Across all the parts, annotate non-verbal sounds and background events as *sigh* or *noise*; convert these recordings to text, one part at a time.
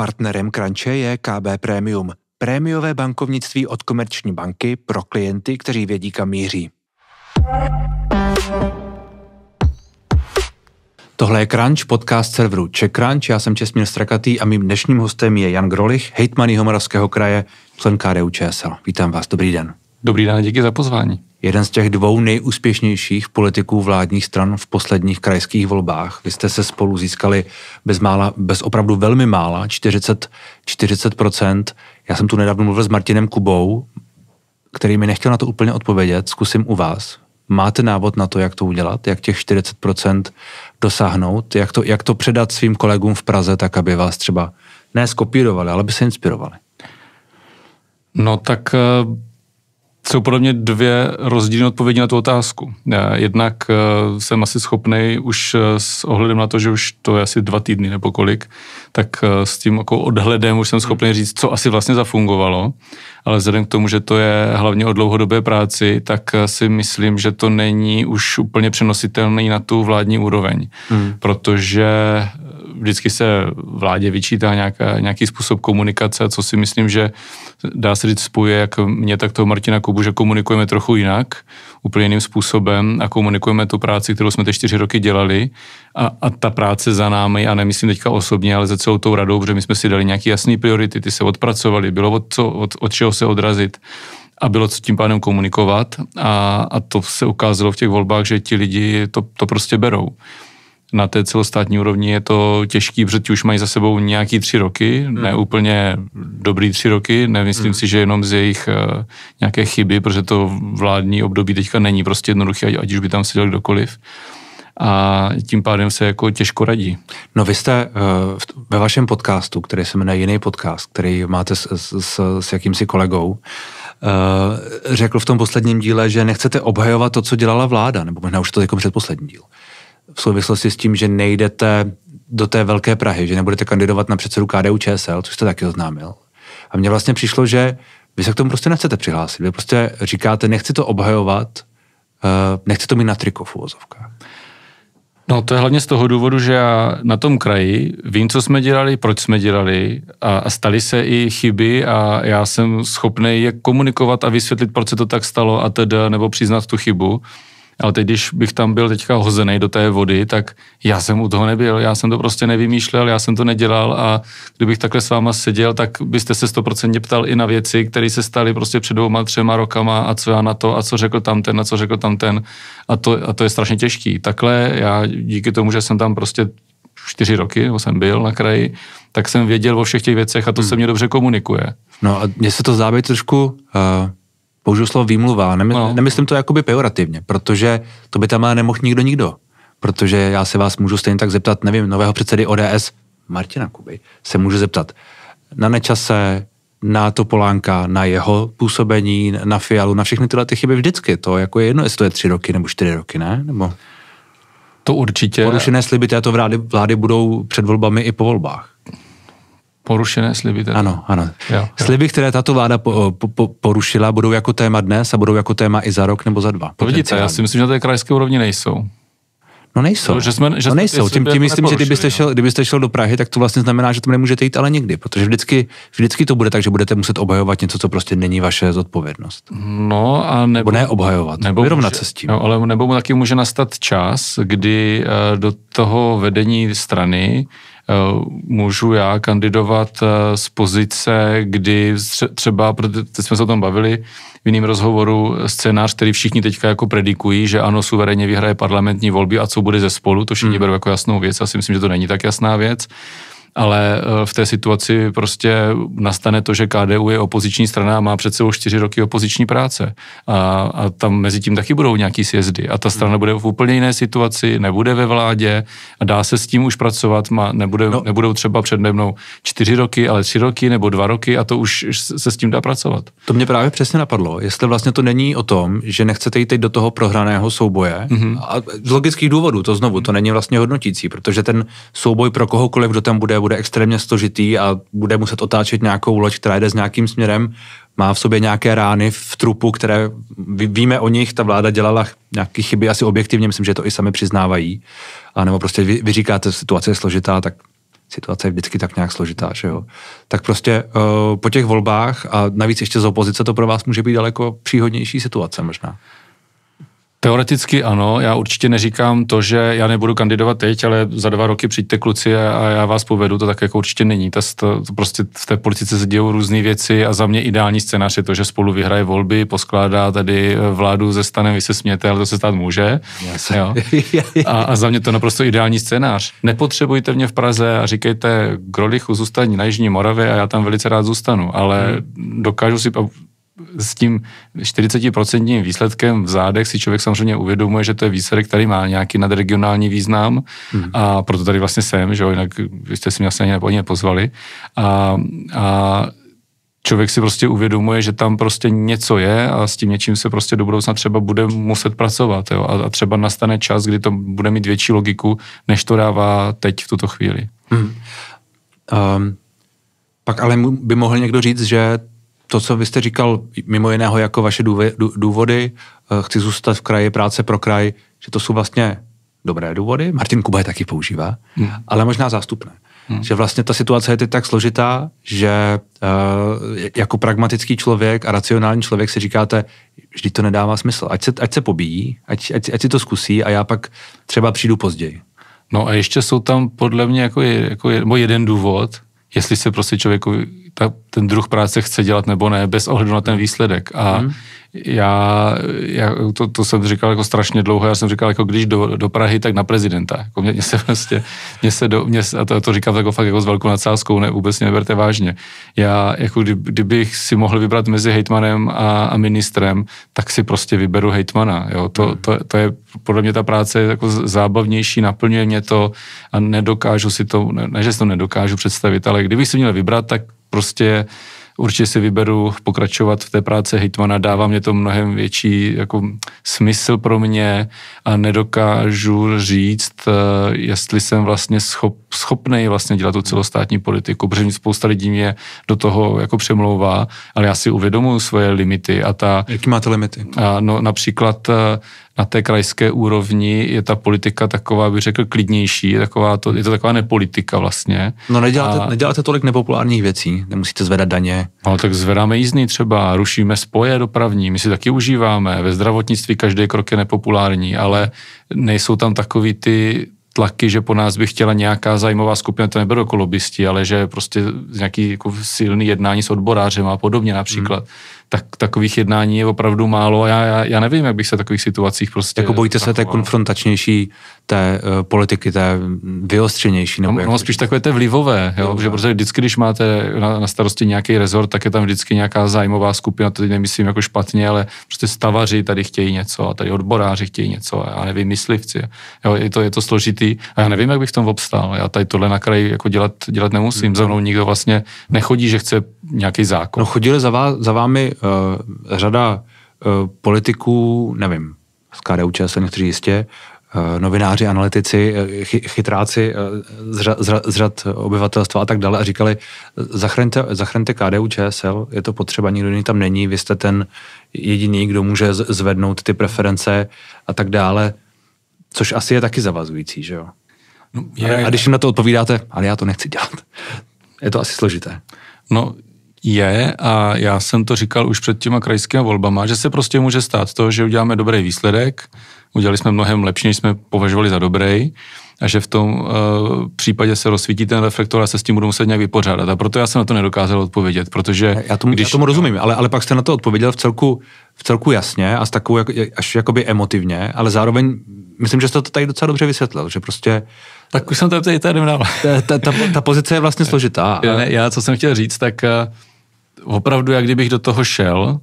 Partnerem Crunche je KB Premium, prémiové bankovnictví od komerční banky pro klienty, kteří vědí, kam míří. Tohle je Crunch, podcast serveru Czech Crunch. Já jsem Česmír Strakatý a mým dnešním hostem je Jan Grolich, hejtman Jihomoravského kraje, člen KDU ČSL. Vítám vás, dobrý den. Dobrý den, díky za pozvání jeden z těch dvou nejúspěšnějších politiků vládních stran v posledních krajských volbách. Vy jste se spolu získali bez, mála, bez opravdu velmi mála, 40, 40%. Já jsem tu nedávno mluvil s Martinem Kubou, který mi nechtěl na to úplně odpovědět, zkusím u vás. Máte návod na to, jak to udělat, jak těch 40% dosáhnout, jak to, jak to předat svým kolegům v Praze, tak aby vás třeba ne skopírovali, ale by se inspirovali? No tak uh jsou podle mě dvě rozdílné odpovědi na tu otázku. Eh, jednak eh, jsem asi schopný už eh, s ohledem na to, že už to je asi dva týdny nebo kolik, tak s tím jako odhledem už jsem schopný hmm. říct, co asi vlastně zafungovalo, ale vzhledem k tomu, že to je hlavně o dlouhodobé práci, tak si myslím, že to není už úplně přenositelný na tu vládní úroveň, hmm. protože vždycky se vládě vyčítá nějaká, nějaký způsob komunikace, co si myslím, že dá se říct spojuje, jak mě, tak toho Martina Kubu, že komunikujeme trochu jinak, úplně jiným způsobem a komunikujeme tu práci, kterou jsme ty čtyři roky dělali a, a ta práce za námi, a nemyslím teďka osobně, ale za celou tou radou, protože my jsme si dali nějaké jasné priority, ty se odpracovali, bylo od, co, od, od čeho se odrazit a bylo co tím pádem komunikovat a, a to se ukázalo v těch volbách, že ti lidi to, to prostě berou na té celostátní úrovni je to těžký, protože ti už mají za sebou nějaký tři roky, hmm. ne úplně dobrý tři roky, nemyslím hmm. si, že jenom z jejich uh, nějaké chyby, protože to vládní období teďka není prostě jednoduché, ať, ať už by tam seděl kdokoliv a tím pádem se jako těžko radí. No vy jste eh, ve vašem podcastu, který se jmenuje Jiný podcast, který máte s, s, s jakýmsi kolegou, eh, řekl v tom posledním díle, že nechcete obhajovat to, co dělala vláda, nebo možná už to jako předposlední díl v souvislosti s tím, že nejdete do té velké Prahy, že nebudete kandidovat na předsedu KDU ČSL, což jste taky oznámil. A mně vlastně přišlo, že vy se k tomu prostě nechcete přihlásit. Vy prostě říkáte, nechci to obhajovat, eh, nechci to mít na triko v uvozovkách. No to je hlavně z toho důvodu, že já na tom kraji vím, co jsme dělali, proč jsme dělali a, a staly se i chyby a já jsem schopný je komunikovat a vysvětlit, proč se to tak stalo a teda, nebo přiznat tu chybu. Ale teď, když bych tam byl teďka hozený do té vody, tak já jsem u toho nebyl, já jsem to prostě nevymýšlel, já jsem to nedělal a kdybych takhle s váma seděl, tak byste se stoprocentně ptal i na věci, které se staly prostě před dvouma, třema rokama a co já na to a co řekl tam ten a co řekl tam ten a to, a to je strašně těžký. Takhle já díky tomu, že jsem tam prostě čtyři roky, nebo jsem byl na kraji, tak jsem věděl o všech těch věcech a to hmm. se mě dobře komunikuje. No a mně se to zdá být trošku uh, použiju slovo výmluva, ale nemy, no. nemyslím to jakoby pejorativně, protože to by tam nemohl nikdo nikdo. Protože já se vás můžu stejně tak zeptat, nevím, nového předsedy ODS, Martina Kuby, se můžu zeptat na nečase, na to Polánka, na jeho působení, na Fialu, na všechny tyhle ty chyby vždycky. To jako je jedno, jestli to je tři roky nebo čtyři roky, ne? Nebo... To určitě. Porušené sliby této vlády, vlády budou před volbami i po volbách. Porušené sliby. Tedy. Ano, ano. Jo, sliby, které tato vláda eh, po, po, porušila, budou jako téma dnes a budou jako téma i za rok nebo za dva. To vidíte, já si myslím, že na té krajské úrovni nejsou. No nejsou. No, že jsme, že no nejsou. Tím, tím jako myslím, že kdybyste no. šel, kdybyste šel do Prahy, tak to vlastně znamená, že tam nemůžete jít ale nikdy, protože vždycky, vždycky to bude tak, že budete muset obhajovat něco, co prostě není vaše zodpovědnost. No a nebo... nebo ne obhajovat, nebo vyrovnat může, se s tím. No, ale nebo mu taky může nastat čas, kdy eh, do toho vedení strany Eh, můžu já kandidovat eh, z pozice, kdy třeba, teď jsme se o tom bavili v jiném rozhovoru, scénář, který všichni teďka jako predikují, že ano, suverénně vyhraje parlamentní volby a co bude ze spolu, to všichni hmm. berou jako jasnou věc, Asi myslím, že to není tak jasná věc ale eh, v té situaci prostě nastane to, že KDU je opoziční strana a má před sebou čtyři roky opoziční práce. A, a tam mezi tím taky budou nějaký sjezdy. A ta hmm. strana bude v úplně jiné situaci, nebude ve vládě a dá se s tím už pracovat. Má, nebude, no. Nebudou třeba přede mnou čtyři roky, ale tři roky nebo dva roky a to už se s tím dá pracovat. To mě právě přesně napadlo, jestli vlastně to není o tom, že nechcete jít teď do toho prohraného souboje. Mm-hmm. A z logických důvodů, to znovu, to není vlastně hodnotící, protože ten souboj pro kohokoliv, kdo tam bude bude extrémně složitý a bude muset otáčet nějakou loď, která jde s nějakým směrem, má v sobě nějaké rány v trupu, které víme o nich, ta vláda dělala nějaké chyby asi objektivně, myslím, že to i sami přiznávají, a nebo prostě vy, vy říkáte, situace je složitá, tak situace je vždycky tak nějak složitá, že jo. Tak prostě uh, po těch volbách a navíc ještě z opozice to pro vás může být daleko příhodnější situace možná. Teoreticky ano, já určitě neříkám to, že já nebudu kandidovat teď, ale za dva roky přijďte kluci a já vás povedu, to tak jako určitě není. To, to, to prostě v té politice se dějou různé věci a za mě ideální scénář je to, že spolu vyhraje volby, poskládá tady eh, vládu ze stanem, vy se smějete, ale to se stát může. Se. Jo? *laughs* A, a, za mě to naprosto ideální scénář. Nepotřebujte mě v Praze a říkejte, Grolichu zůstaň na Jižní Moravě a já tam velice rád zůstanu, ale hmm. dokážu si, s tím 40% výsledkem v zádech si člověk samozřejmě uvědomuje, že to je výsledek, který má nějaký nadregionální význam hmm. a proto tady vlastně jsem, že jo, jinak byste si mě asi ani nepozvali. A, a člověk si prostě uvědomuje, že tam prostě něco je a s tím něčím se prostě do budoucna třeba bude muset pracovat. Jo? A, a třeba nastane čas, kdy to bude mít větší logiku, než to dává teď v tuto chvíli. Hmm. Um, pak ale by mohl někdo říct, že to, co vy jste říkal, mimo jiného jako vaše důvody, eh, chci zůstat v kraji, práce pro kraj, že to jsou vlastně dobré důvody, Martin Kuba je taky používá, hmm. ale možná zástupné. Hmm. Že vlastně ta situace je teď tak složitá, že uh, jako pragmatický člověk a racionální člověk si říkáte, vždy to nedává smysl. Ať se, ať se pobíjí, ať, ať, ať si to zkusí a já pak třeba přijdu později. No a ještě jsou tam podle mě jako, je, jako je, jeden důvod, jestli se prostě člověku ta, ten druh práce chce dělat nebo ne, bez ohledu na ten výsledek. A hmm. já, já to, to jsem říkal jako strašně dlouho, já jsem říkal, jako když do, do Prahy, tak na prezidenta. Jako mě, mě se vlastně, mě se do, mě, a to, to říkám jako fakt jako s velkou nadsázkou, ne, vůbec mě neberte vážně. Já, jako kdy, kdybych si mohl vybrat mezi hejtmanem a, a ministrem, tak si prostě vyberu hejtmana. Jo? To, hmm. to, to, je podle mě ta práce je jako zábavnější, naplňuje mě to a nedokážu si to, ne, ne že si to nedokážu představit, ale kdybych si měl vybrat, tak prostě určitě si vyberu pokračovat v té práci, hejtmana, dává mě to mnohem větší jako smysl pro mě a nedokážu říct, eh, jestli jsem vlastně schop, schopný vlastně dělat tu celostátní politiku, protože mě spousta lidí mě do toho jako přemlouvá, ale já si uvědomuji svoje limity a ta... Jaký máte limity? A no například eh, na té krajské úrovni je ta politika taková, bych řekl, klidnější, je, taková to, je to taková nepolitika vlastně. No neděláte, a... neděláte tolik nepopulárních věcí, nemusíte zvedat daně. No tak zvedáme jízdy třeba, rušíme spoje dopravní, my si taky užíváme, ve zdravotnictví každý krok je nepopulární, ale nejsou tam takový ty tlaky, že po nás by chtěla nějaká zajímavá skupina, to nebylo jako kolobisti, ale že prostě nějaký jako silný jednání s odborářem a podobně například. Hmm tak takových jednání je opravdu málo a já, já, já nevím, jak bych se v takových situacích prostě... Jako bojíte zachoval. se té konfrontačnější té uh, politiky, té vyostřenější? Nebo no, no spíš takové té vlivové, jo? Vlivové. že protože vždycky, když máte na, na starosti nějaký rezort, tak je tam vždycky nějaká zájmová skupina, to teď nemyslím jako špatně, ale prostě stavaři tady chtějí něco a tady odboráři chtějí něco a já nevím, myslivci. Jo? Je, to, je to složitý a já nevím, jak bych v tom obstál. Já tady tohle na kraji jako dělat, dělat nemusím, za mnou nikdo vlastně nechodí, že chce nějaký zákon. No chodili za, vá, za vámi uh, řada uh, politiků, nevím, z KDU ČSL někteří jistě, eh, novináři, analytici, chytráci z řad, z řad obyvatelstva a tak dále a říkali, zachraňte, zachraňte KDU ČSL, je to potřeba, nikdo jiný tam není, vy jste ten jediný, kdo může zvednout ty preference a tak dále, což asi je taky zavazující, že jo? No, je, a, a když jim na to odpovídáte, ale já to nechci dělat, *laughs* je to asi složité. No, je, a já jsem to říkal už před těma krajskými volbama, že se prostě může stát to, že uděláme dobrý výsledek, udělali jsme mnohem lepší, než jsme považovali za dobrý, a že v tom uh, případě se rozsvítí ten reflektor a se s tím budou muset nějak vypořádat. A proto já jsem na to nedokázal odpovědět, protože... Já tomu, když... já tomu rozumím, ale, ale pak jste na to odpověděl v celku, v celku jasně a s takovou jak, až jakoby emotivně, ale zároveň myslím, že jste to tady docela dobře vysvětlil, že prostě... Tak už jsem to tady tady Ta, ta, ta, ta pozice je vlastně *laughs* složitá. Já, já, co jsem chtěl říct, tak uh, opravdu, jak kdybych do toho šel,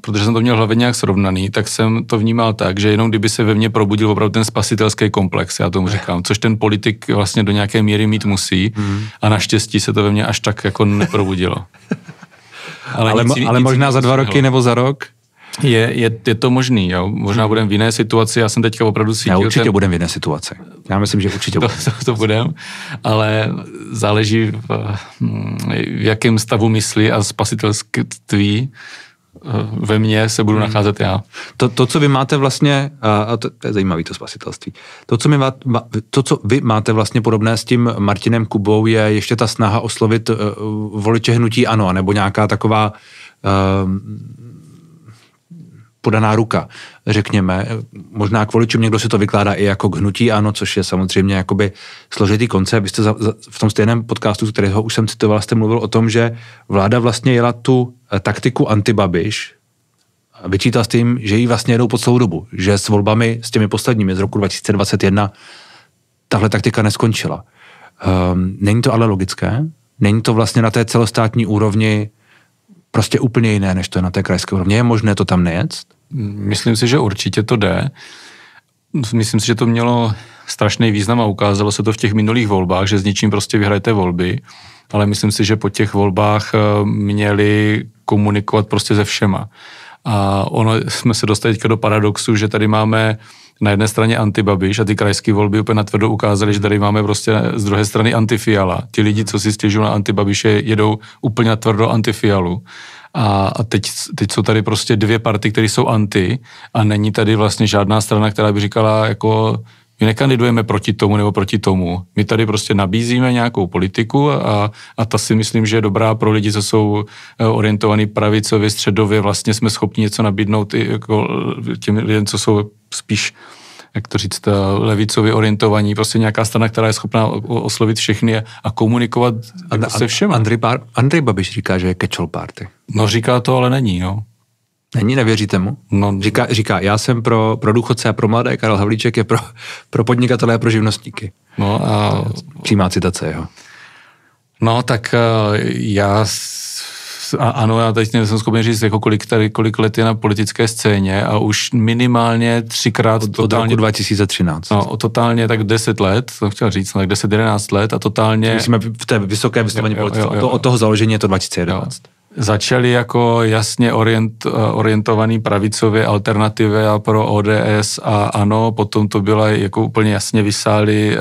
protože jsem to měl hlavě nějak srovnaný, tak jsem to vnímal tak, že jenom kdyby se ve mně probudil opravdu ten spasitelský komplex, já tomu říkám, což ten politik vlastně do nějaké míry mít musí hmm. a naštěstí se to ve mně až tak jako neprobudilo. *laughs* Ale, ale, nic, ale nic, možná nic, za dva roky nebo za rok? je, je, je to možný, jo? možná hmm. budeme v jiné situaci, já jsem teďka opravdu cítil... Já určitě ten... budem v jiné situaci, já myslím, že určitě to, to, to budem, ale záleží v, hm, v jakém stavu mysli a spasitelství eh, ve mně se budu hmm. nacházet já. To, to co vy máte vlastně, a to, to je zajímavé to spasitelství, to co, my má, to, co vy máte vlastně podobné s tím Martinem Kubou, je ještě ta snaha oslovit uh, voliče hnutí ano, nebo nějaká taková uh, podaná ruka, řekněme. Možná kvůli čemu někdo si to vykládá i jako k hnutí ano, což je samozřejmě jakoby složitý koncept. Vy jste za, za, v tom stejném podcastu, kterého už jsem citoval, jste mluvil o tom, že vláda vlastně jela tu eh, taktiku antibabiš, vyčítal s tím, že ji vlastně jedou po celou dobu, že s volbami, s těmi posledními z roku 2021, tahle taktika neskončila. Um, není to ale logické? Není to vlastně na té celostátní úrovni prostě úplně jiné, než to je na té krajské úrovni. Je možné to tam nejet? Myslím si, že určitě to jde. Myslím si, že to mělo strašný význam a ukázalo se to v těch minulých volbách, že s ničím prostě vyhrajete volby, ale myslím si, že po těch volbách eh, měli komunikovat prostě se všema. A ono jsme se dostali teďka do paradoxu, že tady máme uh, na jedné straně antibabiš a ty krajské volby úplně natvrdo ukázaly, že tady máme prostě z druhé strany antifiala. Ti lidi, co si stěžují na antibabiše, jedou úplně natvrdo antifialu. A, a teď, teď jsou tady prostě dvě party, které jsou anti a není tady vlastně žádná strana, která by říkala jako my nekandidujeme proti tomu nebo proti tomu. My tady prostě nabízíme nějakou politiku a, a ta si myslím, že je dobrá pro lidi, co jsou eh, orientovaní pravicově, středově. Vlastně jsme schopni něco nabídnout i jako eh, těm lidem, co jsou spíš jak to říct, eh, levicově orientovaní, prostě nějaká strana, která je schopná oslovit všechny a komunikovat And, jako se všem. Andrej, Andrej Babiš říká, že je catch party. No říká to, ale není, no. Není, nevěříte mu? No, říká, říká, já jsem pro, pro důchodce a pro mladé, Karel Havlíček je pro, pro podnikatele a pro živnostníky. No a... Přímá citace jeho. No, tak eh, já a ano, já teď jsem schopný říct, jako kolik, tady, kolik let je na politické scéně a už minimálně třikrát od, totálně, od roku 2013. No, o totálně tak 10 let, jsem chtěl říct, no, tak 10-11 let a totálně... Myslíme v té vysoké vyslovení politické, od toho založení je to 2011. Jo začali jako jasně orient, eh, orientovaný pravicově alternativy a pro ODS a ano, potom to byla jako úplně jasně vysáli eh,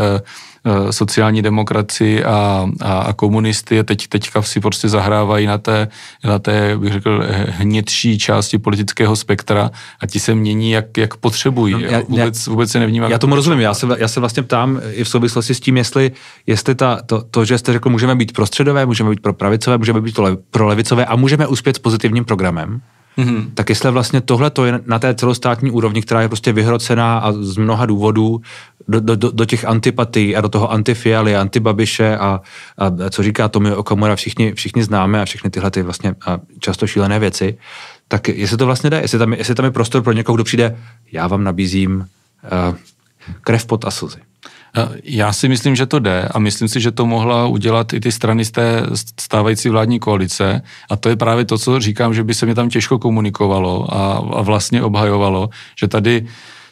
Eh, sociální demokracii a, a, a komunisty a teď, teďka si prostě zahrávají na té, na té, bych řekl, eh, hnětší části politického spektra a ti se mění, jak, jak potřebují. No, já, vůbec, já, vůbec se nevnímám. Já jako tomu rozumím, já se, já se vlastně ptám eh, i v souvislosti s tím, jestli, jestli ta, to, to, že jste řekl, můžeme být prostředové, můžeme být pro pravicové, můžeme být pro, pro levicové a můžeme uspět s pozitivním programem. Mm-hmm. Tak jestli vlastně tohle to je na té celostátní úrovni, která je prostě vyhrocená a z mnoha důvodů do, do, do, do těch antipatí a do toho antifialy, antibabiše a, a, co říká Tomi Okamura, všichni, všichni známe a všechny tyhle ty vlastně často šílené věci, tak jestli to vlastně jde, jestli tam, jestli tam je prostor pro někoho, kdo přijde, já vám nabízím uh, krev pod a slzy. Eh, já si myslím, že to jde a myslím si, že to mohla udělat i ty strany z té stávající vládní koalice a to je právě to, co říkám, že by se mi tam těžko komunikovalo a, a vlastně obhajovalo, že tady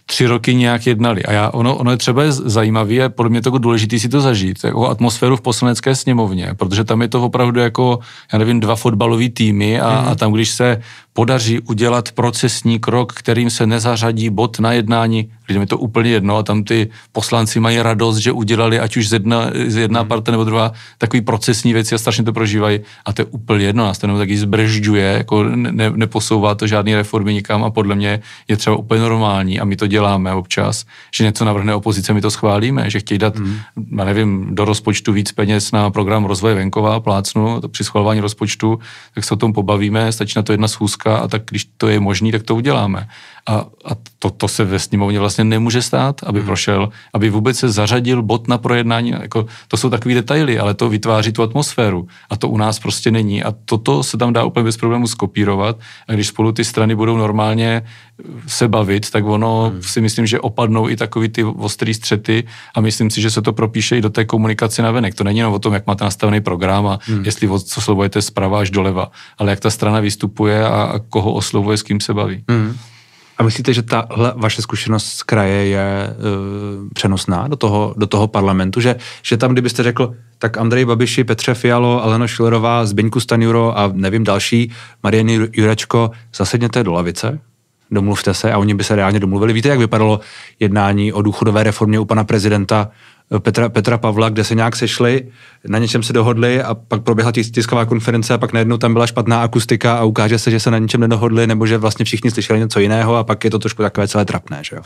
tři roky nějak jednali. A já, ono, ono je třeba zajímavé a podle mě to důležité si to zažít, jako atmosféru v poslanecké sněmovně, protože tam je to opravdu jako, já nevím, dva fotbalové týmy a, mm. a mhm. tam, když se podaří udělat procesní krok, kterým se nezařadí bod na jednání, když mi to úplně jedno a tam ty poslanci mají radost, že udělali ať už z jedna, z jedna hmm. parte nebo druhá takový procesní věci a strašně to prožívají a to je úplně jedno, nás to jenom taky zbržďuje, jako ne, neposouvá to žádný reformy nikam a podle mě je třeba úplně normální a my to děláme občas, že něco navrhne opozice, my to schválíme, že chtějí dát, hmm. já nevím, do rozpočtu víc peněz na program rozvoje venkova, plácnu, to při schvalování rozpočtu, tak se o tom pobavíme, stačí na to jedna schůzka Ruska a tak když to je možné, tak to uděláme. A, a to, to se ve sněmovně vlastně nemůže stát, aby hmm. prošel, aby vůbec se zařadil bod na projednání. Jako, to jsou takové detaily, ale to vytváří tu atmosféru. A to u nás prostě není. A toto se tam dá úplně bez problému skopírovat. A když spolu ty strany budou normálně se bavit, tak ono hmm. si myslím, že opadnou i takový ty ostrý střety a myslím si, že se to propíše i do té komunikace na venek. To není jenom o tom, jak máte nastavený program a hmm. jestli o co slovujete zprava až doleva, ale jak ta strana vystupuje a, a koho oslovuje, s kým se baví. Hmm. A myslíte, že ta vaše zkušenost z kraje je e, přenosná do toho, do toho parlamentu? Že, že tam, kdybyste řekl, tak Andrej Babiši, Petře Fialo, Aleno Šilerová, Zbyňku Stanjuro a nevím další, Mariany Jurečko, zasedněte do lavice, domluvte se a oni by se reálně domluvili. Víte, jak vypadalo jednání o důchodové reformě u pana prezidenta Petra, Petra Pavla, kde se nějak sešli, na něčem se dohodli a pak proběhla tisková konference a pak najednou tam byla špatná akustika a ukáže se, že se na něčem nedohodli nebo že vlastně všichni slyšeli něco jiného a pak je to trošku takové celé trapné, že jo?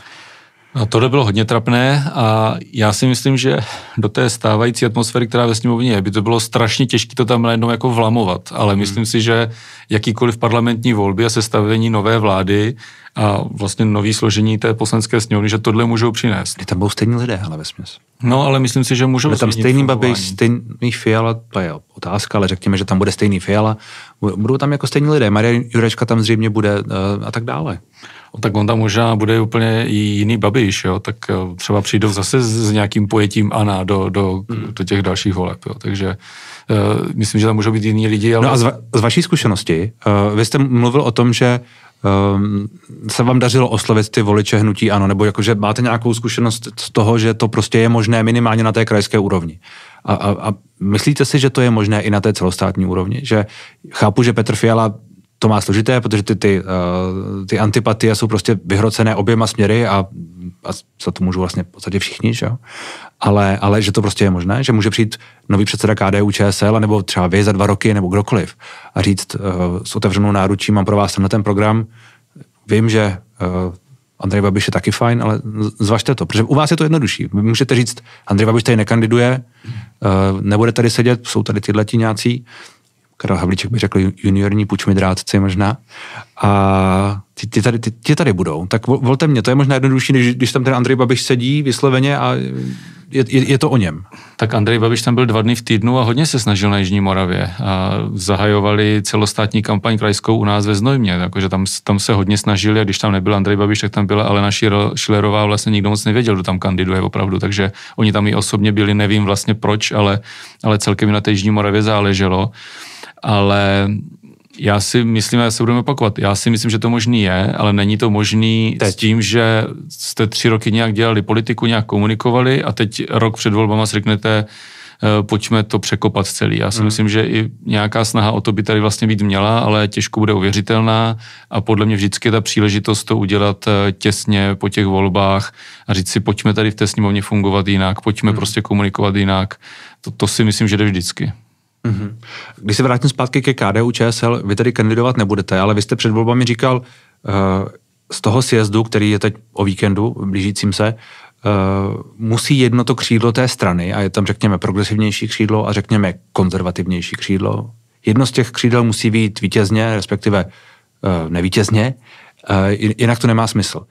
No, tohle bylo hodně trapné a já si myslím, že do té stávající atmosféry, která ve sněmovně je, by to bylo strašně těžké to tam najednou jako vlamovat, ale hmm. myslím si, že jakýkoliv parlamentní volby a sestavení nové vlády a vlastně nový složení té poslanské sněmovny, že tohle můžou přinést. Je tam budou stejní lidé, ale ve směs. No, ale myslím si, že můžou. Je tam stejný babi, stejný Fiala, to je otázka, ale řekněme, že tam bude stejný Fiala. Budou tam jako stejní lidé. Maria Jurečka tam zřejmě bude eh, a tak dále. No, tak on tam možná bude úplně i jiný babiš, jo? tak eh, třeba přijdou zase s nějakým pojetím ANA do, do, mm. do těch dalších voleb. Jo? Takže uh, myslím, že tam můžou být jiní lidi. No ale... No a z, va- z vaší zkušenosti, uh, vy jste mluvil o tom, že Ehm, se vám dařilo oslovit ty voliče hnutí ano, nebo jakože máte nějakou zkušenost z toho, že to prostě je možné minimálně na té krajské úrovni. A, a, a myslíte si, že to je možné i na té celostátní úrovni? Že chápu, že Petr Fiala to má složité, protože ty, ty, uh, ty antipatie jsou prostě vyhrocené oběma směry a a za to můžu vlastně v podstatě všichni, že? Ale, ale že to prostě je možné, že může přijít nový předseda KDU ČSL, nebo třeba vy za dva roky, nebo kdokoliv a říct uh, s otevřenou náručí, mám pro vás na ten program, vím, že uh, Andrej Babiš je taky fajn, ale zvažte to, protože u vás je to jednodušší. Vy můžete říct, Andrej Babiš tady nekandiduje, uh, nebude tady sedět, jsou tady tyhle ti Karel Havlíček by řekl juniorní, půjčmi drátci možná. A ty, ty, tady, ty, ty tady budou. Tak vol, volte mě, to je možná jednodušší, než když tam ten Andrej Babiš sedí vysloveně a je, je, je to o něm. Tak Andrej Babiš tam byl dva dny v týdnu a hodně se snažil na Jižní Moravě. A zahajovali celostátní kampaň krajskou u nás ve Znojmě, takže tam, tam se hodně snažili a když tam nebyl Andrej Babiš, tak tam byla Alena Šilerová a vlastně nikdo moc nevěděl, kdo tam kandiduje opravdu, takže oni tam i osobně byli, nevím vlastně proč, ale, ale celkem na té Jižní Moravě záleželo ale já si myslím, já se budeme opakovat, já si myslím, že to možný je, ale není to možný teď. s tím, že jste tři roky nějak dělali politiku, nějak komunikovali a teď rok před volbama si řeknete, eh, pojďme to překopat celý. Já si hmm. myslím, že i nějaká snaha o to by tady vlastně být měla, ale těžko bude uvěřitelná a podle mě vždycky je ta příležitost to udělat eh, těsně po těch volbách a říct si, pojďme tady v té sněmovně fungovat jinak, pojďme hmm. prostě komunikovat jinak. To, to si myslím, že jde vždycky. Mm-hmm. Když se vrátím zpátky ke KDU ČSL, vy tedy kandidovat nebudete, ale vy jste před volbami říkal, uh, z toho sjezdu, který je teď o víkendu, blížícím se, uh, musí jedno to křídlo té strany, a je tam řekněme progresivnější křídlo a řekněme konzervativnější křídlo, jedno z těch křídel musí být vítězně, respektive uh, nevítězně, uh, jinak to nemá smysl.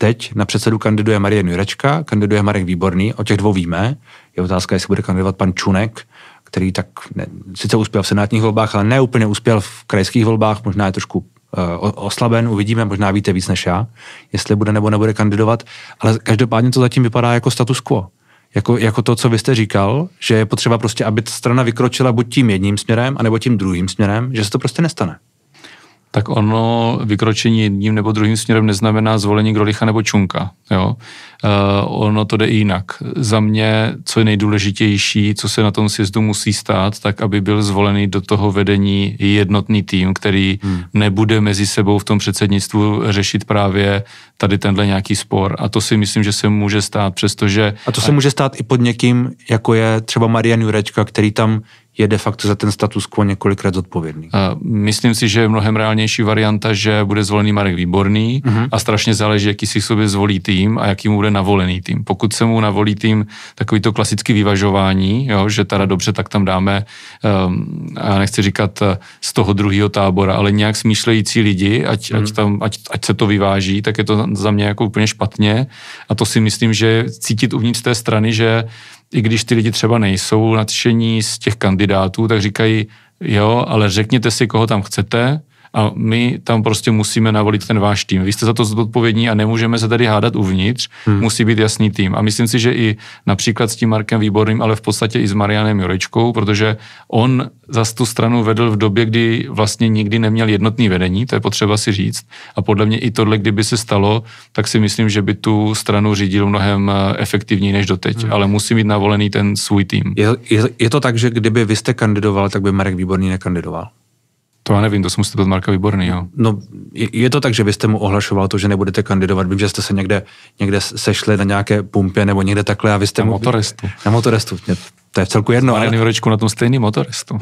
Teď na předsedu kandiduje Marie Nurečka, kandiduje Marek Výborný, o těch dvou víme. Je otázka, jestli bude kandidovat pan Čunek, který tak ne, sice uspěl v senátních volbách, ale neúplně uspěl v krajských volbách, možná je trošku uh, oslaben, uvidíme, možná víte víc než já, jestli bude nebo nebude kandidovat, ale každopádně to zatím vypadá jako status quo. Jako, jako to, co vy jste říkal, že je potřeba prostě, aby ta strana vykročila buď tím jedním směrem, anebo tím druhým směrem, že se to prostě nestane tak ono vykročení jedním nebo druhým směrem neznamená zvolení Grolicha nebo Čunka. Jo? E, ono to jde i jinak. Za mě, co je nejdůležitější, co se na tom sjezdu musí stát, tak aby byl zvolený do toho vedení jednotný tým, který hmm. nebude mezi sebou v tom předsednictvu řešit právě tady tenhle nějaký spor. A to si myslím, že se může stát, přestože... A to se a... může stát i pod někým, jako je třeba Marian Jurečka, který tam je de facto za ten status quo několikrát zodpovědný. A myslím si, že je mnohem reálnější varianta, že bude zvolený Marek Výborný uh-huh. a strašně záleží, jaký si sobě zvolí tým a jaký mu bude navolený tým. Pokud se mu navolí tým takový to klasický vyvažování, jo, že teda dobře, tak tam dáme, um, ehm, já nechci říkat eh, z toho druhého tábora, ale nějak smýšlející lidi, ať, uh-huh. ať, mhm. tam, ať, ať se to vyváží, tak je to za mě jako úplně špatně a to si myslím, že cítit uvnitř té strany, že i když ty lidi třeba nejsou nadšení z těch kandidátů, tak říkají, jo, ale řekněte si, koho tam chcete, a my tam prostě musíme navolit ten váš tým. Vy jste za to zodpovědní a nemůžeme se tady hádat uvnitř, hmm. musí být jasný tým. A myslím si, že i například s tím Markem Výborným, ale v podstatě i s Marianem Jurečkou, protože on za tu stranu vedl v době, kdy vlastně nikdy neměl jednotný vedení, to je potřeba si říct. A podle mě i tohle, kdyby se stalo, tak si myslím, že by tu stranu řídil mnohem eh, efektivněji než doteď, hmm. ale musí mít navolený ten svůj tým. Je, je, je to tak, že kdyby vy jste kandidoval, tak by Marek Výborný nekandidoval? To já nevím, to jsem musí být Marka jo. No, je to tak, že vy jste mu ohlašoval to, že nebudete kandidovat. Vím, že jste se někde, někde sešli na nějaké pumpě nebo někde takhle a vy jste na mu... motorestu. Na motorestu, to je v celku jedno. Ale... Jurečku na tom stejný motorestu.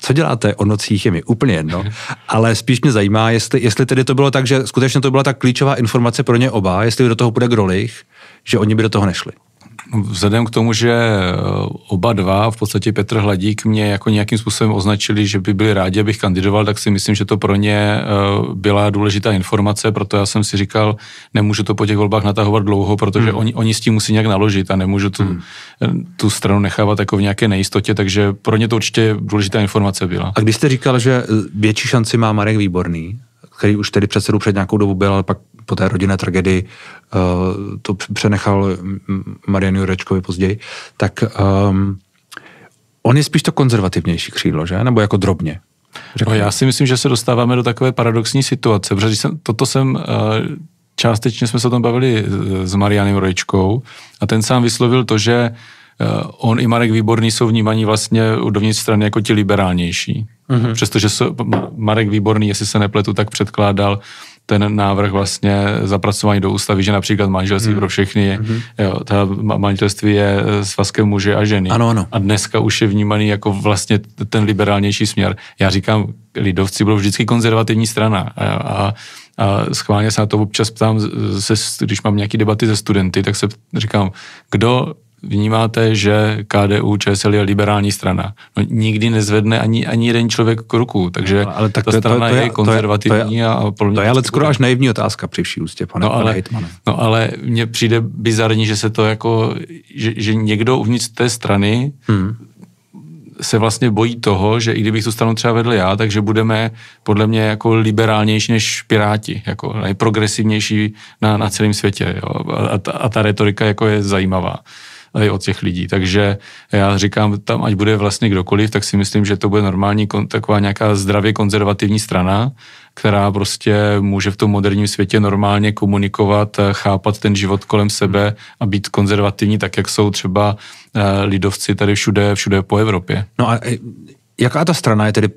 Co děláte o nocích, je mi úplně jedno, ale spíš mě zajímá, jestli, jestli tedy to bylo tak, že skutečně to byla ta klíčová informace pro ně oba, jestli do toho půjde Grolich, že oni by do toho nešli. Vzhledem k tomu, že e, oba dva, v podstatě Petr Hladík, mě jako nějakým způsobem označili, že by byli rádi, abych kandidoval, tak si myslím, že to pro ně e, byla důležitá informace, proto já jsem si říkal, nemůžu to po těch volbách natahovat dlouho, protože hmm. oni, oni s tím musí nějak naložit a nemůžu tu, hmm. E, tu stranu nechávat jako v nějaké nejistotě, takže pro ně to určitě důležitá informace byla. A když jste říkal, že větší šanci má Marek Výborný, který už tedy předsedu před nějakou dobu byl, ale pak po té rodinné tragedii eh, to přenechal Marianu Jurečkovi později, tak um, on je spíš to konzervativnější křídlo, že? Nebo jako drobně? No já si myslím, že se dostáváme do takové paradoxní situace, protože jsem, toto jsem, eh, částečně jsme se o tom bavili s Marianem Rojčkou a ten sám vyslovil to, že Eh, on i Marek Výborný jsou vnímaní vlastně dovnitř strany jako ti liberálnější. Mm-hmm. Přestože Marek Výborný, jestli se nepletu, tak předkládal ten návrh vlastně zapracování do ústavy, že například manželství mm. pro všechny, mm. jo, ta manželství je eh, svazkem muže a ženy. Ano, ano. A dneska už je vnímaný jako vlastně ten liberálnější směr. Já říkám, lidovci byl vždycky konzervativní strana a, a, a schválně se na to občas ptám, se, když mám nějaké debaty ze studenty, tak se říkám, kdo vnímáte, že KDU ČSL je liberální strana. No, nikdy nezvedne ani, ani jeden člověk k ruku, takže no, ale tak ta to, strana to, to je, je konzervativní. To je, to je, a podle to je ale skoro až naivní otázka při vší ústě, pane, no, ale, pane Hitmane. No ale mně přijde bizarní, že se to jako, že, že někdo uvnitř té strany hmm se vlastně bojí toho, že i kdybych tu stranu třeba vedl já, takže budeme podle mě jako liberálnější než Piráti, jako nejprogresivnější na, na celém světě. Jo. A, ta, a ta retorika jako je zajímavá ale i od těch lidí. Takže já říkám, tam ať bude vlastně kdokoliv, tak si myslím, že to bude normální taková nějaká zdravě konzervativní strana, která prostě může v tom moderním světě normálně komunikovat, eh, chápat ten život kolem sebe a být konzervativní, tak jak jsou třeba eh, lidovci tady všude, všude po Evropě. No a eh, jaká ta strana je tedy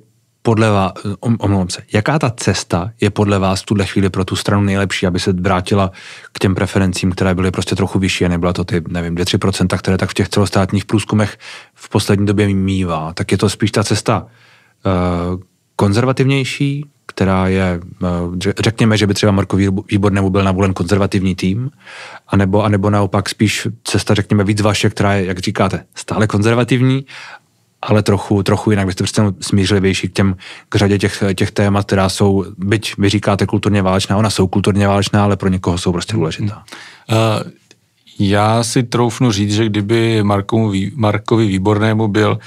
podle vás, omlouvám se, jaká ta cesta je podle vás v tuhle chvíli pro tu stranu nejlepší, aby se vrátila k těm preferencím, které byly prostě trochu vyšší a nebyla to ty, nevím, 2-3%, které tak v těch celostátních průzkumech v poslední době mívá, tak je to spíš ta cesta uh, konzervativnější, která je, eh, řekněme, že by třeba Marko Výbor nebo byl navolen konzervativní tým, anebo, anebo naopak spíš cesta, řekněme, víc vaše, která je, jak říkáte, stále konzervativní, ale trochu, trochu jinak. byste přece smířlivější k, těm, k řadě těch, těch témat, která jsou, byť vy říkáte kulturně válečná, ona jsou kulturně válečná, ale pro někoho jsou prostě důležitá. Uh, já si troufnu říct, že kdyby Markovi, Markovi Výbornému byl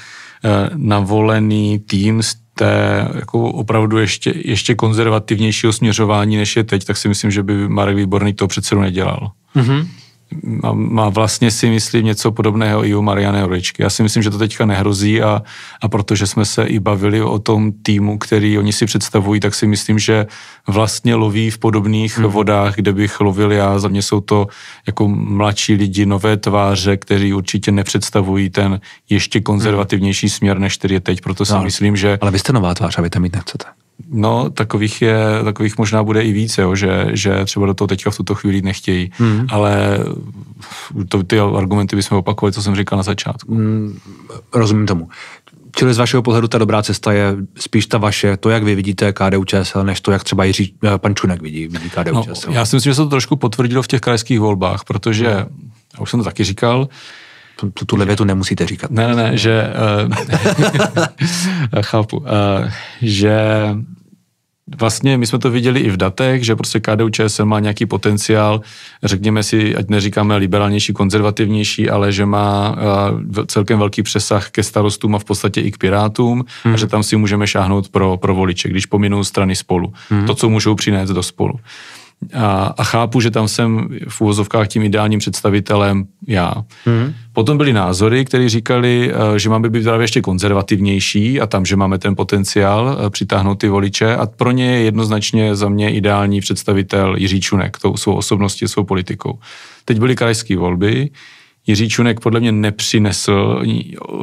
eh, navolený tým z té jako opravdu ještě, ještě konzervativnějšího směřování, než je teď, tak si myslím, že by Marek Výborný to předsedu nedělal. Uh-huh a má vlastně si myslím něco podobného i u Mariana Horičky. Já si myslím, že to teďka nehrozí a, a protože jsme se i bavili o tom týmu, který oni si představují, tak si myslím, že vlastně loví v podobných hmm. vodách, kde bych lovil já. Za mě jsou to jako mladší lidi, nové tváře, kteří určitě nepředstavují ten ještě konzervativnější směr, než který je teď. Proto si no, myslím, že... Ale vy jste nová tvář a vy tam mít nechcete. No, takových je, takových možná bude i více, jo, že, že třeba do toho teďka v tuto chvíli nechtějí, hmm. ale to, ty argumenty bychom opakovali, co jsem říkal na začátku. Hmm, rozumím tomu. Čili z vašeho pohledu ta dobrá cesta je spíš ta vaše, to, jak vy vidíte KDU ČSL, než to, jak třeba Jiří eh, pan Čunek vidí, vidí KDU no, ČSL. Já si myslím, že se to trošku potvrdilo v těch krajských volbách, protože, já už jsem to taky říkal, tuhle větu nemusíte říkat. Ne, ne, ne, že... Uh, *laughs* chápu. Uh, že vlastně my jsme to viděli i v datech, že prostě KDU ČSL má nějaký potenciál, řekněme si, ať neříkáme liberálnější, konzervativnější, ale že má uh, celkem velký přesah ke starostům a v podstatě i k pirátům hmm. a že tam si můžeme šáhnout pro, pro voliče, když pominu strany spolu. Hmm. To, co můžou přinést do spolu. A, a chápu, že tam jsem v úvozovkách tím ideálním představitelem já. Hmm. Potom byly názory, které říkali, eh, že máme být právě ještě konzervativnější a tam, že máme ten potenciál eh, přitáhnout ty voliče a pro ně je jednoznačně za mě ideální představitel Jiří Čunek, tou svou osobností, svou politikou. Teď byly krajské volby, Jiří Čunek podle mě nepřinesl